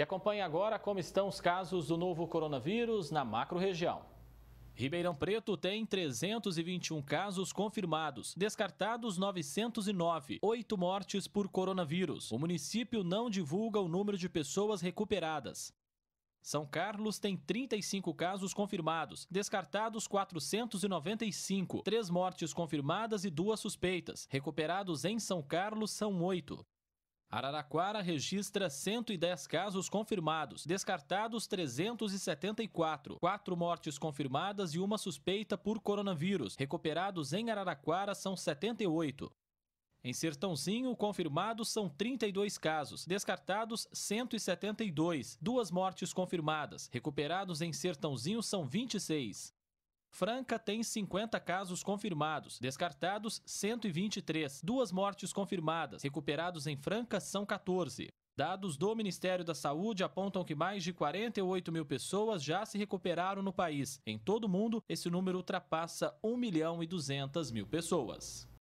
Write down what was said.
E acompanhe agora como estão os casos do novo coronavírus na macro-região. Ribeirão Preto tem 321 casos confirmados, descartados 909, oito mortes por coronavírus. O município não divulga o número de pessoas recuperadas. São Carlos tem 35 casos confirmados, descartados 495, três mortes confirmadas e duas suspeitas. Recuperados em São Carlos são oito. Araraquara registra 110 casos confirmados, descartados 374, 4 mortes confirmadas e uma suspeita por coronavírus. Recuperados em Araraquara são 78. Em Sertãozinho, confirmados são 32 casos, descartados 172, duas mortes confirmadas. Recuperados em Sertãozinho são 26. Franca tem 50 casos confirmados, descartados 123, duas mortes confirmadas, recuperados em Franca são 14. Dados do Ministério da Saúde apontam que mais de 48 mil pessoas já se recuperaram no país. Em todo o mundo, esse número ultrapassa 1 milhão e 200 mil pessoas.